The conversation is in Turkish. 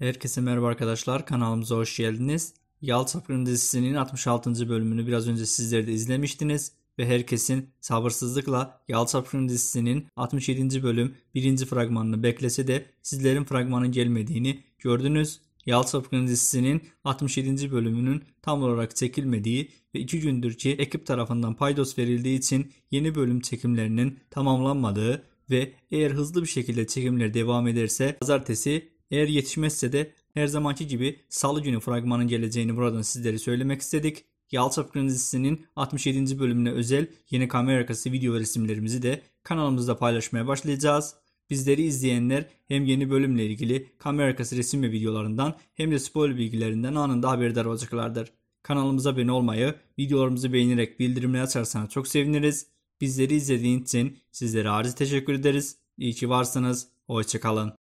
Herkese merhaba arkadaşlar kanalımıza hoş geldiniz. Yal Çapkın dizisinin 66. bölümünü biraz önce sizler de izlemiştiniz ve herkesin sabırsızlıkla Yal Çapkın dizisinin 67. bölüm 1. fragmanını beklese de sizlerin fragmanı gelmediğini gördünüz. Yal Çapkın dizisinin 67. bölümünün tam olarak çekilmediği ve 2 gündür ki ekip tarafından paydos verildiği için yeni bölüm çekimlerinin tamamlanmadığı ve eğer hızlı bir şekilde çekimler devam ederse pazartesi eğer yetişmezse de her zamanki gibi salı günü fragmanın geleceğini buradan sizlere söylemek istedik. Yalçapkın dizisinin 67. bölümüne özel yeni kamera arkası video ve resimlerimizi de kanalımızda paylaşmaya başlayacağız. Bizleri izleyenler hem yeni bölümle ilgili kamera arkası resim ve videolarından hem de spoiler bilgilerinden anında haberdar olacaklardır. Kanalımıza abone olmayı, videolarımızı beğenerek bildirimleri açarsanız çok seviniriz. Bizleri izlediğiniz için sizlere arzı teşekkür ederiz. İyi ki varsınız. Hoşçakalın.